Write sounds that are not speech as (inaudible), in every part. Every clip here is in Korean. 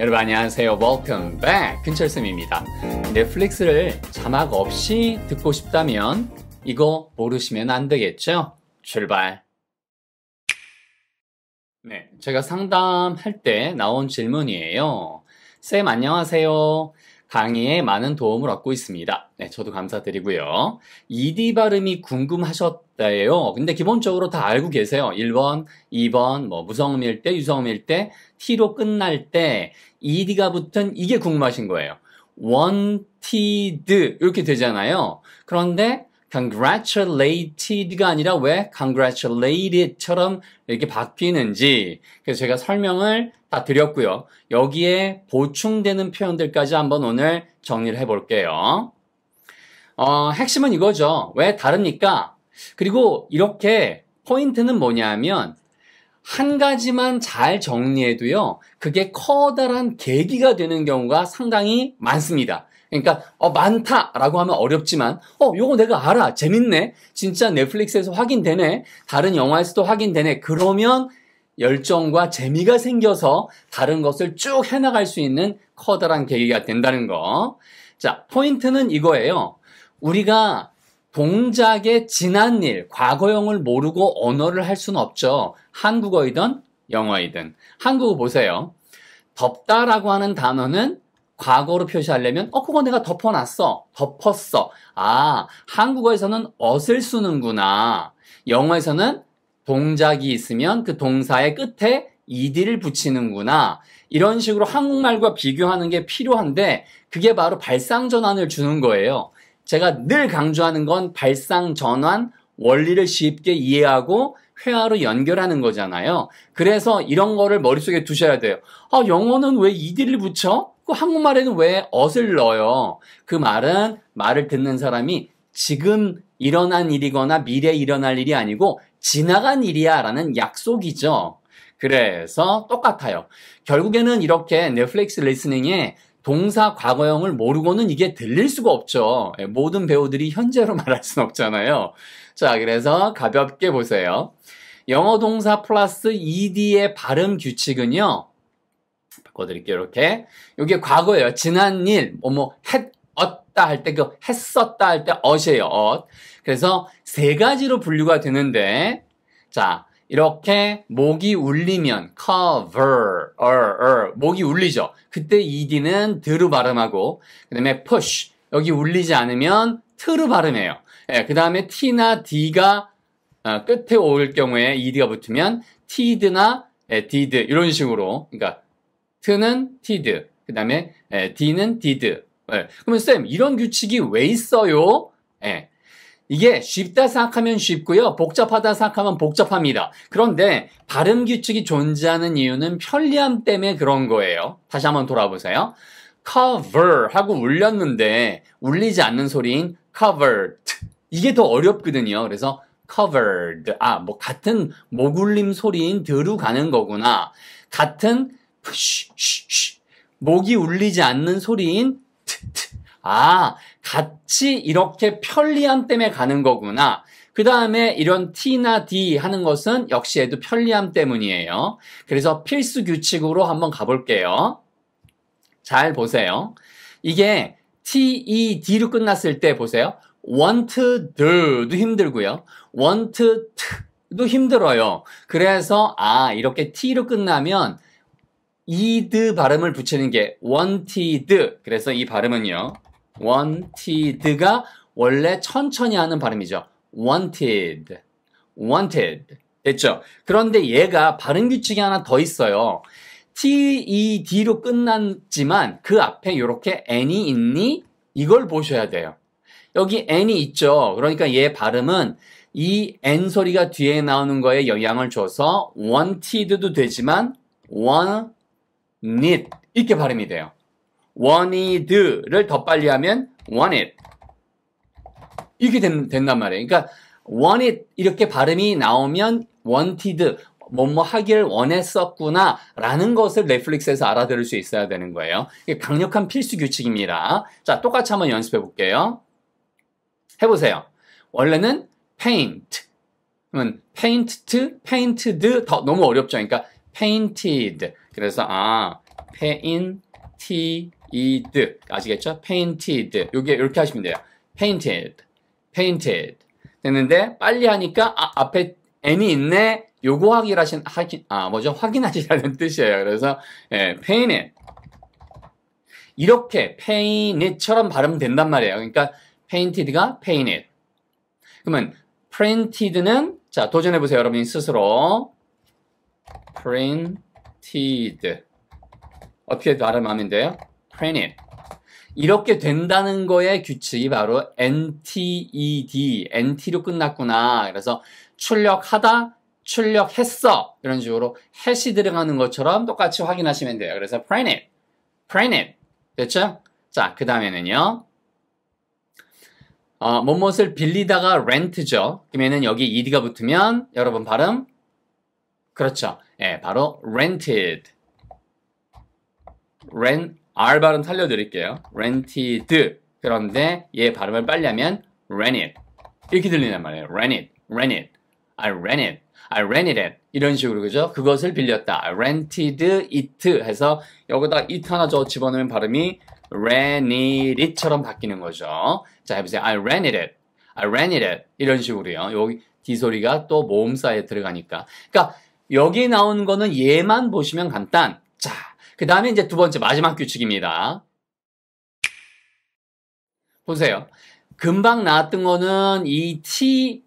여러분 안녕하세요. Welcome back. 근철쌤입니다. 넷플릭스를 자막 없이 듣고 싶다면 이거 모르시면 안 되겠죠? 출발. 네, 제가 상담할 때 나온 질문이에요. 쌤 안녕하세요. 강의에 많은 도움을 얻고 있습니다. 네, 저도 감사드리고요. ED 발음이 궁금하셨다예요. 근데 기본적으로 다 알고 계세요. 1번, 2번, 뭐 무성음일 때, 유성음일 때, T로 끝날 때 ED가 붙은 이게 궁금하신 거예요. 원티드 이렇게 되잖아요. 그런데 congratulated가 아니라 왜 congratulated처럼 이렇게 바뀌는지 그래서 제가 설명을 다 드렸고요. 여기에 보충되는 표현들까지 한번 오늘 정리를 해볼게요. 어, 핵심은 이거죠. 왜 다릅니까? 그리고 이렇게 포인트는 뭐냐면 한 가지만 잘 정리해도요, 그게 커다란 계기가 되는 경우가 상당히 많습니다. 그러니까 어 많다라고 하면 어렵지만 어 요거 내가 알아 재밌네 진짜 넷플릭스에서 확인되네 다른 영화에서도 확인되네 그러면 열정과 재미가 생겨서 다른 것을 쭉 해나갈 수 있는 커다란 계기가 된다는 거. 자 포인트는 이거예요. 우리가 동작의 지난 일, 과거형을 모르고 언어를 할 수는 없죠. 한국어이든 영어이든 한국어 보세요. 덥다라고 하는 단어는 과거로 표시하려면 어 그거 내가 덮어놨어 덮었어 아 한국어에서는 어을 쓰는구나 영어에서는 동작이 있으면 그 동사의 끝에 이디를 붙이는구나 이런 식으로 한국말과 비교하는 게 필요한데 그게 바로 발상 전환을 주는 거예요 제가 늘 강조하는 건 발상 전환 원리를 쉽게 이해하고 회화로 연결하는 거잖아요 그래서 이런 거를 머릿속에 두셔야 돼요 아 영어는 왜이디를 붙여 그 한국말에는 왜 어을 넣어요? 그 말은 말을 듣는 사람이 지금 일어난 일이거나 미래에 일어날 일이 아니고 지나간 일이야 라는 약속이죠. 그래서 똑같아요. 결국에는 이렇게 넷플릭스 리스닝에 동사 과거형을 모르고는 이게 들릴 수가 없죠. 예, 모든 배우들이 현재로 (laughs) 말할 수는 없잖아요. 자, 그래서 가볍게 보세요. 영어 동사 플러스 ed의 발음 규칙은요. 바꿔드릴게요. 이렇게. 이게 과거예요. 지난 일, 뭐, 뭐, 했, 었다 할 때, 그, 했었다 할 때, 엇이에요, 엇. 그래서 세 가지로 분류가 되는데, 자, 이렇게 목이 울리면 cover, er, er, 목이 울리죠. 그때 ed는 드로 발음하고, 그 다음에 push, 여기 울리지 않으면 트로 발음해요. 예, 그 다음에 t나 d가 어, 끝에 올 경우에 ed가 붙으면 t 드나 예, d i 이런 식으로, 그러니까 t는 did, 그 다음에 예, d는 did. 예. 그러면 쌤, 이런 규칙이 왜 있어요? 예. 이게 쉽다 생각하면 쉽고요. 복잡하다 생각하면 복잡합니다. 그런데 발음 규칙이 존재하는 이유는 편리함 때문에 그런 거예요. 다시 한번 돌아보세요. cover 하고 울렸는데 울리지 않는 소리인 covered. 이게 더 어렵거든요. 그래서 covered. 아, 뭐 같은 모굴림 소리인 드루 가는 거구나. 같은 목이 울리지 않는 소리인 아, 같이 이렇게 편리함 때문에 가는 거구나. 그 다음에 이런 T나 D 하는 것은 역시에도 편리함 때문이에요. 그래서 필수 규칙으로 한번 가볼게요. 잘 보세요. 이게 T, E, D로 끝났을 때 보세요. want, do도 힘들고요. want, t 도 힘들어요. 그래서 아 이렇게 T로 끝나면 이드 발음을 붙이는 게 원티드. 그래서 이 발음은요. 원티드가 원래 천천히 하는 발음이죠. wanted. wanted. 됐죠? 그런데 얘가 발음 규칙이 하나 더 있어요. TED로 끝났지만 그 앞에 이렇게 n이 있니? 이걸 보셔야 돼요. 여기 n이 있죠. 그러니까 얘 발음은 이 n 소리가 뒤에 나오는 거에 영향을 줘서 wanted도 되지만 w n t need 이렇게 발음이 돼요. wanted 를더 빨리 하면 want it 이렇게 된, 단 말이에요. 그러니까 want it 이렇게 발음이 나오면 wanted 뭐뭐 뭐 하길 원했었구나 라는 것을 넷플릭스에서 알아들을 수 있어야 되는 거예요. 강력한 필수 규칙입니다. 자, 똑같이 한번 연습해 볼게요. 해보세요. 원래는 paint. 그러면 painted, painted 더 너무 어렵죠. 그러니까 painted, 그래서 아, painted. 아시겠죠? painted. 요게 이렇게 하시면 돼요. painted. painted. 됐는데 빨리 하니까 아, 앞에 n이 있네. 요거 확인하신 확인 아, 뭐죠? 확인하시라는 (laughs) 뜻이에요. 그래서 예, painted. 이렇게 painted처럼 발음된단 말이에요. 그러니까 painted가 painted. 그러면 printed는 자 도전해 보세요 여러분이 스스로 print printed 네. 어떻게 발음하면 돼요? printed 이렇게 된다는 거의 규칙이 바로 NTED, NT로 끝났구나. 그래서 출력하다, 출력했어. 이런 식으로 해시 들어가는 것처럼 똑같이 확인하시면 돼요. 그래서 p r i n t e p r i n t 됐죠? 자, 그 다음에는요. 어, 뭐뭇을 빌리다가 렌트죠. 그러면 여기 ed가 붙으면 여러분 발음 그렇죠. 예, 바로 rented. rent, r 발음 살려드릴게요. rented. 그런데 얘 발음을 빨리 하면 rented. 이렇게 들리는 말이에요. rented, rented. I rented. I rented it. 이런 식으로 그죠? 그것을 빌렸다. I rented it 해서 여기다 it 하나 더 집어넣으면 발음이 rented it처럼 바뀌는 거죠. 자 해보세요. I rented it. I rented it. 이런 식으로요. 여기 D 소리가 또 모음사에 들어가니까. 그러니까 여기에 나온 거는 얘만 보시면 간단. 자, 그 다음에 이제 두 번째 마지막 규칙입니다. 보세요. 금방 나왔던 거는 이 t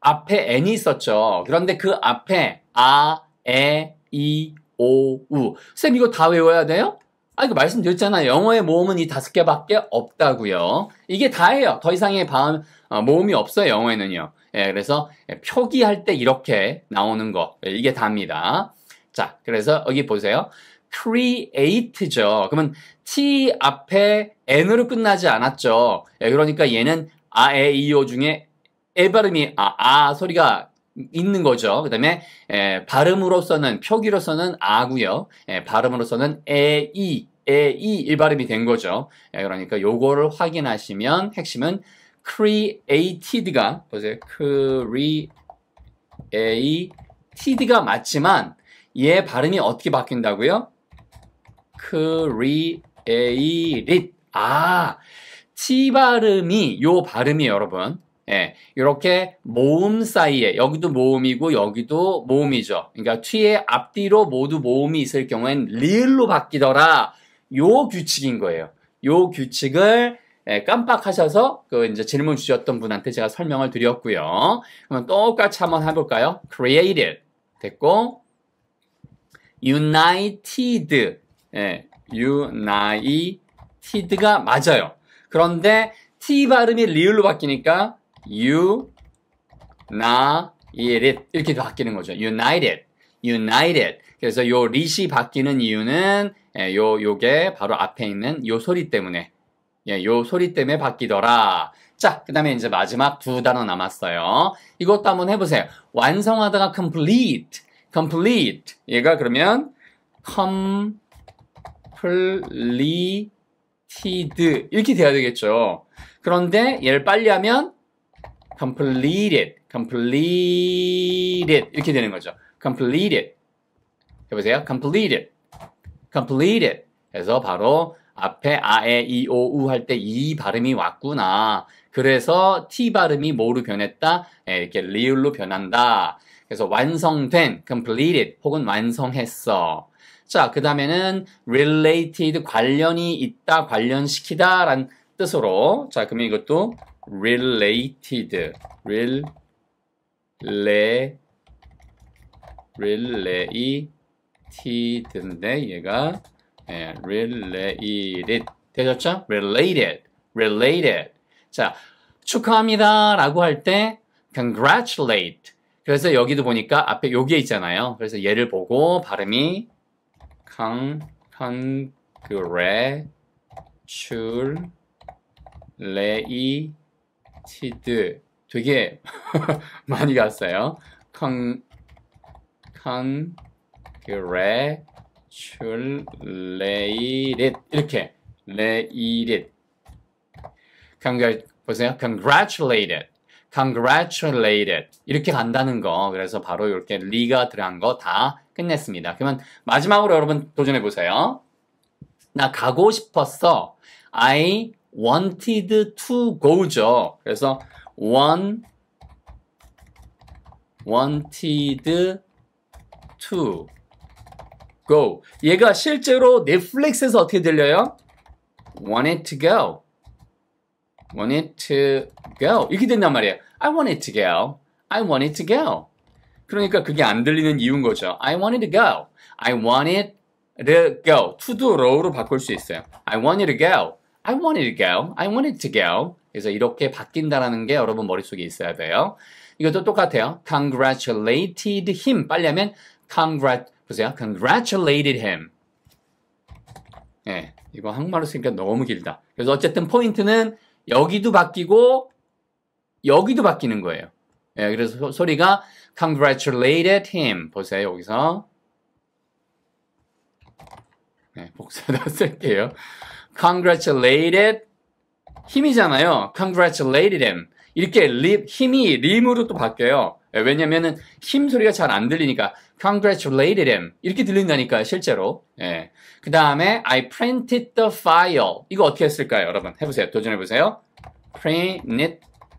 앞에 n이 있었죠. 그런데 그 앞에 아, 에, 이, 오, 우. 선생님 이거 다 외워야 돼요? 아 이거 말씀드렸잖아요. 영어의 모음은 이 다섯 개밖에 없다고요. 이게 다예요. 더 이상의 바, 어, 모음이 없어요. 영어에는요. 예, 그래서 예, 표기할 때 이렇게 나오는 거 예, 이게 답니다. 자, 그래서 여기 보세요. create죠. 그러면 t 앞에 n으로 끝나지 않았죠. 예, 그러니까 얘는 아, 에, 이, 오 중에 에 발음이 아, 아 소리가 있는 거죠. 그 다음에 예, 발음으로서는 표기로서는 아구요 에, 발음으로서는 에, 이, 에, 이 일발음이 된 거죠. 에, 그러니까 요거를 확인하시면 핵심은 created가 보세요. created가 맞지만 얘 발음이 어떻게 바뀐다고요? created 아, t 발음이 요 발음이 여러분. 예, 이렇게 모음 사이에 여기도 모음이고 여기도 모음이죠. 그러니까 뒤에 앞뒤로 모두 모음이 있을 경우엔 리을로 바뀌더라. 요 규칙인 거예요. 요 규칙을 예, 깜빡하셔서 그 이제 질문 주셨던 분한테 제가 설명을 드렸고요. 그럼 똑같이 한번 해볼까요? created 됐고 united 예, united가 맞아요. 그런데 t 발음이 리을로 바뀌니까 u 나 united 이렇게 바뀌는 거죠. united united 그래서 요 리시 바뀌는 이유는 예, 요 요게 바로 앞에 있는 요 소리 때문에 예, 요 소리 때문에 바뀌더라. 자, 그 다음에 이제 마지막 두 단어 남았어요. 이것도 한번 해보세요. 완성하다가 complete, complete. 얘가 그러면 completed 이렇게 돼야 되겠죠. 그런데 얘를 빨리 하면 completed, completed 이렇게 되는 거죠. completed. 해보세요. completed, completed. 그래서 바로 앞에 아에 이오우 할 때 이 발음이 왔구나. 그래서 t 발음이 뭐로 변했다. 예, 이렇게 리을로 변한다. 그래서 완성된, completed 혹은 완성했어. 자, 그 다음에는 related 관련이 있다, 관련시키다 라는 뜻으로 자, 그러면 이것도 related, rel, le, related인데 얘가 예, related 되셨죠? related, related. 자, 축하합니다라고 할 때 congratulate. 그래서 여기도 보니까 앞에 여기에 있잖아요. 그래서 얘를 보고 발음이 con, congratulated. 되게 많이 갔어요. con, congratulated. Congratulate 이렇게 레이릿 보세요. Congratulated, congratulated 이렇게 간다는 거. 그래서 바로 이렇게 리가 들어간 거 다 끝냈습니다. 그러면 마지막으로 여러분 도전해 보세요. 나 가고 싶었어. I wanted to go죠. 그래서 o n e wanted to go. 얘가 실제로 넷플릭스에서 어떻게 들려요? want it to go. want it to go. 이렇게 된단 말이에요. I want it to go. I want it to go. 그러니까 그게 안 들리는 이유인 거죠. I want it to go. I want it to go. to do row로 바꿀 수 있어요. I want it to go. I want it to go. I want it to go. 그래서 이렇게 바뀐다라는 게 여러분 머릿속에 있어야 돼요. 이것도 똑같아요. congratulated him. 빨리 하면 congrat 보세요. congratulated him. 예, 이거 한국말로 쓰니까 너무 길다. 그래서 어쨌든 포인트는 여기도 바뀌고 여기도 바뀌는 거예요. 예, 그래서 소, 소리가 congratulated him. 보세요, 여기서. 네, 예, 복사다 (laughs) 쓸게요. congratulated 힘이잖아요. congratulated him. 이렇게 립, 힘이 림으로 또 바뀌어요. 왜냐면은 힘 소리가 잘 안 들리니까 congratulated him 이렇게 들린다니까 실제로. 예. 그 다음에 I printed the file 이거 어떻게 했을까요, 여러분? 해보세요. 도전해 보세요. printed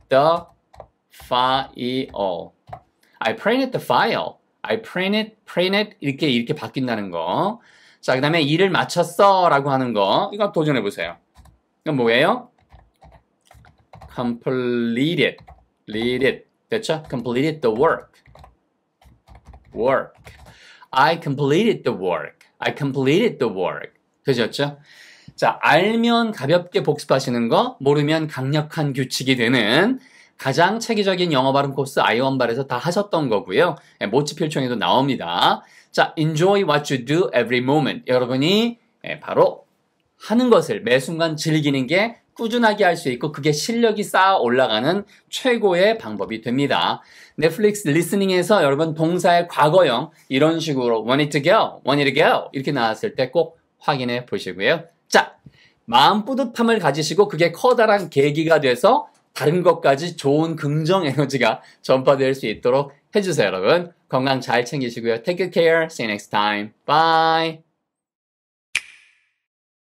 the file. I printed the file. I printed, printed 이렇게 이렇게 바뀐다는 거. 자, 그다음에 일을 마쳤어라고 하는 거. 이거 도전해 보세요. 이건 뭐예요? completed, completed. 됐죠? completed the work. work. I completed the work. I completed the work. 되셨죠? 자, 알면 가볍게 복습하시는 거, 모르면 강력한 규칙이 되는 가장 체계적인 영어 발음 코스 아이원발에서 다 하셨던 거고요. 예, 모치 필총에도 나옵니다. 자, enjoy what you do every moment. 여러분이 예, 바로 하는 것을 매 순간 즐기는 게 꾸준하게 할 수 있고 그게 실력이 쌓아 올라가는 최고의 방법이 됩니다. 넷플릭스 리스닝에서 여러분 동사의 과거형 이런 식으로 want it to go, want it to go 이렇게 나왔을 때 꼭 확인해 보시고요. 자, 마음 뿌듯함을 가지시고 그게 커다란 계기가 돼서 다른 것까지 좋은 긍정 에너지가 전파될 수 있도록 해주세요, 여러분. 건강 잘 챙기시고요. Take good care. See you next time. Bye.